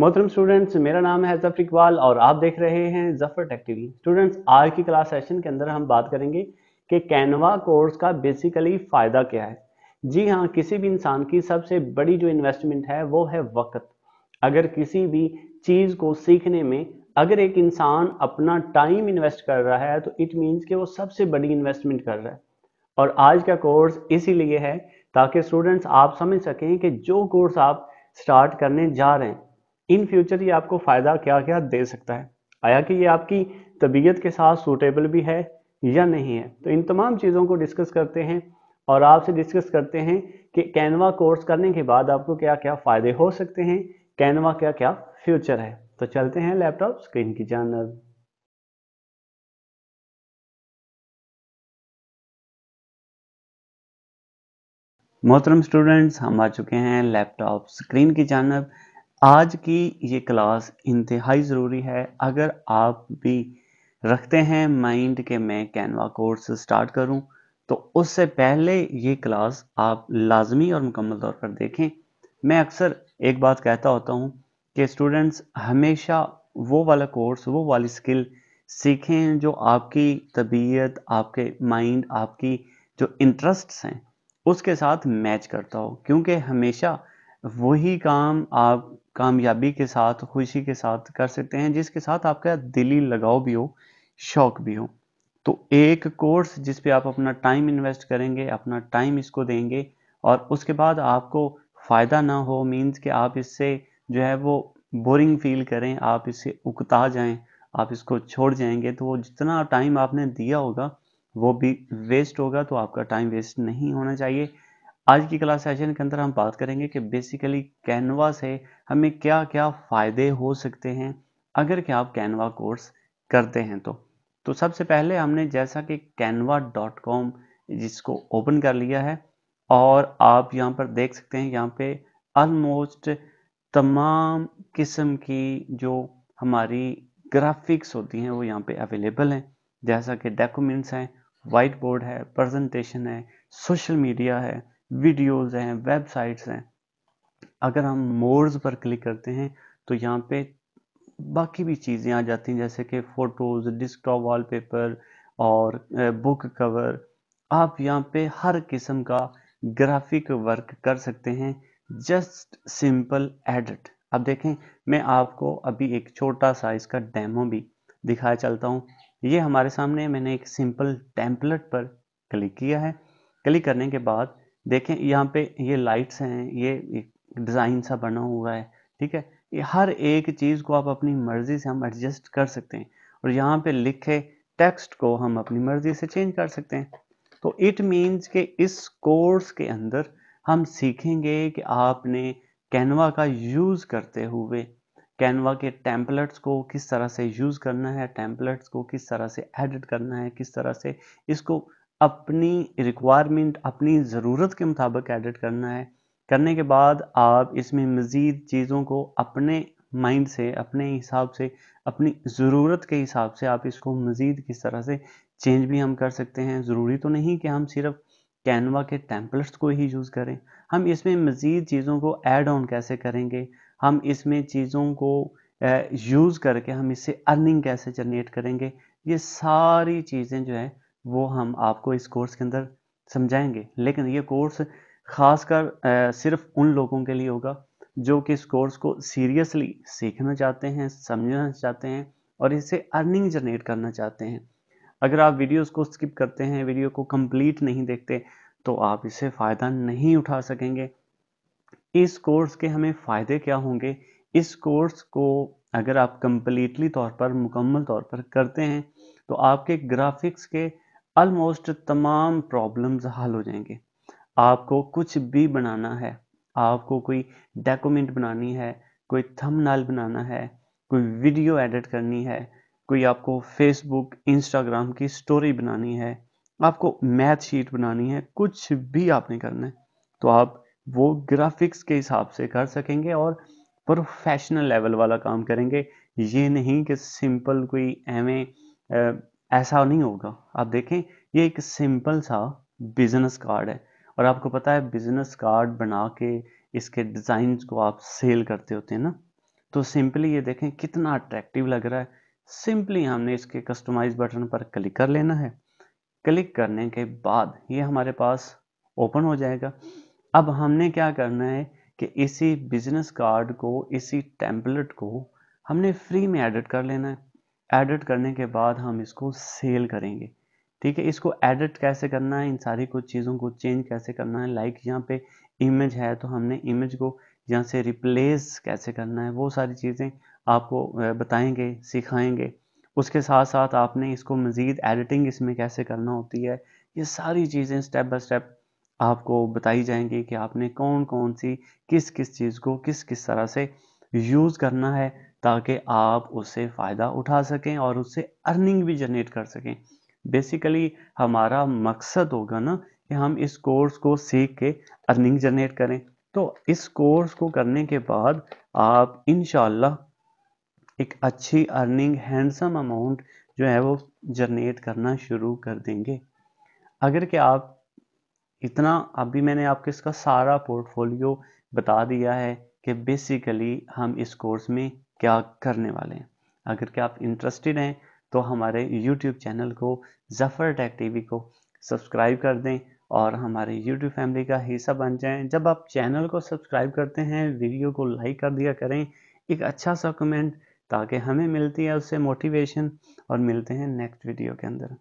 मोहतरम स्टूडेंट्स मेरा नाम है जफर इकबाल और आप देख रहे हैं जफर टेक टीवी स्टूडेंट्स आज की क्लास सेशन के अंदर हम बात करेंगे कि कैनवा कोर्स का बेसिकली फ़ायदा क्या है जी हाँ किसी भी इंसान की सबसे बड़ी जो इन्वेस्टमेंट है वो है वक्त अगर किसी भी चीज़ को सीखने में अगर एक इंसान अपना टाइम इन्वेस्ट कर रहा है तो इट मीन्स कि वो सबसे बड़ी इन्वेस्टमेंट कर रहा है और आज का कोर्स इसीलिए है ताकि स्टूडेंट्स आप समझ सकें कि जो कोर्स आप स्टार्ट करने जा रहे हैं इन फ्यूचर ये आपको फ़ायदा क्या क्या दे सकता है आया कि ये आपकी तबीयत के साथ सूटेबल भी है या नहीं है तो इन तमाम चीज़ों को डिस्कस करते हैं और आपसे डिस्कस करते हैं कि कैनवा कोर्स करने के बाद आपको क्या क्या फ़ायदे हो सकते हैं कैनवा क्या क्या फ्यूचर है तो चलते हैं लैपटॉप स्क्रीन की जानब मोहतरम स्टूडेंट्स हम आ चुके हैं लैपटॉप स्क्रीन की जानब आज की ये क्लास इंतहाई ज़रूरी है अगर आप भी रखते हैं माइंड के मैं कैनवा कोर्स स्टार्ट करूं तो उससे पहले ये क्लास आप लाजमी और मुकम्मल तौर पर देखें मैं अक्सर एक बात कहता होता हूं कि स्टूडेंट्स हमेशा वो वाला कोर्स वो वाली स्किल सीखें जो आपकी तबीयत आपके माइंड आपकी जो इंटरेस्ट्स हैं उसके साथ मैच करता हो क्योंकि हमेशा वही काम आप कामयाबी के साथ खुशी के साथ कर सकते हैं जिसके साथ आपका दिली लगाव भी हो शौक भी हो तो एक कोर्स जिस पे आप अपना टाइम इन्वेस्ट करेंगे अपना टाइम इसको देंगे और उसके बाद आपको फ़ायदा ना हो मींस कि आप इससे जो है वो बोरिंग फील करें आप इससे उकता जाएं आप इसको छोड़ जाएंगे तो वो जितना टाइम आपने दिया होगा वो भी वेस्ट होगा तो आपका टाइम वेस्ट नहीं होना चाहिए आज की क्लास सेशन के अंदर हम बात करेंगे कि बेसिकली कैनवा से हमें क्या क्या फ़ायदे हो सकते हैं अगर कि आप कैनवा कोर्स करते हैं तो तो सबसे पहले हमने जैसा कि कैनवा डॉट कॉम जिसको ओपन कर लिया है और आप यहाँ पर देख सकते हैं यहाँ पे ऑलमोस्ट तमाम किस्म की जो हमारी ग्राफिक्स होती हैं वो यहाँ पे अवेलेबल हैं जैसा कि डॉक्यूमेंट्स हैं वाइट बोर्ड है प्रेजेंटेशन है सोशल मीडिया है वीडियोज हैं वेबसाइट्स हैं अगर हम मोर्स पर क्लिक करते हैं तो यहाँ पे बाकी भी चीज़ें आ जाती हैं जैसे कि फ़ोटोज़ डिस्कटॉप वॉलपेपर और बुक कवर आप यहाँ पे हर किस्म का ग्राफिक वर्क कर सकते हैं जस्ट सिंपल एडिट अब देखें मैं आपको अभी एक छोटा सा इसका डेमो भी दिखाया चलता हूँ ये हमारे सामने मैंने एक सिंपल टेम्पलेट पर क्लिक किया है क्लिक करने के बाद देखें यहाँ पे ये लाइट्स हैं ये डिज़ाइन सा बना हुआ है ठीक है ये हर एक चीज़ को आप अपनी मर्ज़ी से हम एडजस्ट कर सकते हैं और यहाँ पे लिखे टेक्स्ट को हम अपनी मर्ज़ी से चेंज कर सकते हैं तो इट मीन्स के इस कोर्स के अंदर हम सीखेंगे कि आपने कैनवा का यूज़ करते हुए कैनवा के टेम्पलेट्स को किस तरह से यूज़ करना है टेम्पलेट्स को किस तरह से एडिट करना है किस तरह से इसको अपनी रिक्वायरमेंट अपनी ज़रूरत के मुताबिक एडिट करना है करने के बाद आप इसमें मज़ीद चीज़ों को अपने माइंड से अपने हिसाब से अपनी ज़रूरत के हिसाब से आप इसको मज़ीद किस तरह से चेंज भी हम कर सकते हैं ज़रूरी तो नहीं कि हम सिर्फ कैनवा के टेम्पलेट्स को ही यूज़ करें हम इसमें मज़ीद चीज़ों को ऐड ऑन कैसे करेंगे हम इसमें चीज़ों को यूज़ करके हम इससे अर्निंग कैसे जनरेट करेंगे ये सारी चीज़ें जो है वो हम आपको इस कोर्स के अंदर समझाएंगे लेकिन ये कोर्स खासकर सिर्फ उन लोगों के लिए होगा जो कि इस कोर्स को सीरियसली सीखना चाहते हैं समझना चाहते हैं और इससे अर्निंग जनरेट करना चाहते हैं अगर आप वीडियोस को स्किप करते हैं वीडियो को कंप्लीट नहीं देखते तो आप इससे फ़ायदा नहीं उठा सकेंगे इस कोर्स के हमें फ़ायदे क्या होंगे इस कोर्स को अगर आप कम्प्लीटली तौर पर मुकम्मल तौर पर करते हैं तो आपके ग्राफिक्स के ऑलमोस्ट तमाम प्रॉब्लम्स हल हो जाएंगे आपको कुछ भी बनाना है आपको कोई डॉक्यूमेंट बनानी है कोई थंबनेल बनाना है कोई वीडियो एडिट करनी है कोई आपको फेसबुक इंस्टाग्राम की स्टोरी बनानी है आपको मैथ शीट बनानी है कुछ भी आपने करना है तो आप वो ग्राफिक्स के हिसाब से कर सकेंगे और प्रोफेशनल लेवल वाला काम करेंगे ये नहीं कि सिंपल कोई एवें ऐसा नहीं होगा आप देखें ये एक सिंपल सा बिजनेस कार्ड है और आपको पता है बिजनेस कार्ड बना के इसके डिज़ाइन को आप सेल करते होते हैं ना तो सिंपली ये देखें कितना अट्रैक्टिव लग रहा है सिंपली हमने इसके कस्टमाइज बटन पर क्लिक कर लेना है क्लिक करने के बाद ये हमारे पास ओपन हो जाएगा अब हमने क्या करना है कि इसी बिजनेस कार्ड को इसी टेम्पलेट को हमने फ्री में एडिट कर लेना है एडिट करने के बाद हम इसको सेल करेंगे ठीक है इसको एडिट कैसे करना है इन सारी कुछ चीज़ों को चेंज कैसे करना है लाइक यहाँ पे इमेज है तो हमने इमेज को यहाँ से रिप्लेस कैसे करना है वो सारी चीज़ें आपको बताएंगे सिखाएंगे उसके साथ साथ आपने इसको मज़ीद एडिटिंग इसमें कैसे करना होती है ये सारी चीज़ें स्टेप बाय स्टेप आपको बताई जाएंगी कि आपने कौन कौन सी किस किस चीज़ को किस किस तरह से यूज़ करना है ताकि आप उससे फ़ायदा उठा सकें और उससे अर्निंग भी जनरेट कर सकें बेसिकली हमारा मकसद होगा ना कि हम इस कोर्स को सीख के अर्निंग जनरेट करें तो इस कोर्स को करने के बाद आप इन एक अच्छी अर्निंग हैंडसम अमाउंट जो है वो जनरेट करना शुरू कर देंगे अगर कि आप इतना अभी मैंने आपके इसका सारा पोर्टफोलियो बता दिया है कि बेसिकली हम इस कोर्स में क्या करने वाले हैं अगर क्या आप इंटरेस्टेड हैं तो हमारे यूट्यूब चैनल को जफ़र टेक टीवी को सब्सक्राइब कर दें और हमारे यूट्यूब फैमिली का हिस्सा बन जाएं जब आप चैनल को सब्सक्राइब करते हैं वीडियो को लाइक कर दिया करें एक अच्छा सा कमेंट ताकि हमें मिलती है उससे मोटिवेशन और मिलते हैं नेक्स्ट वीडियो के अंदर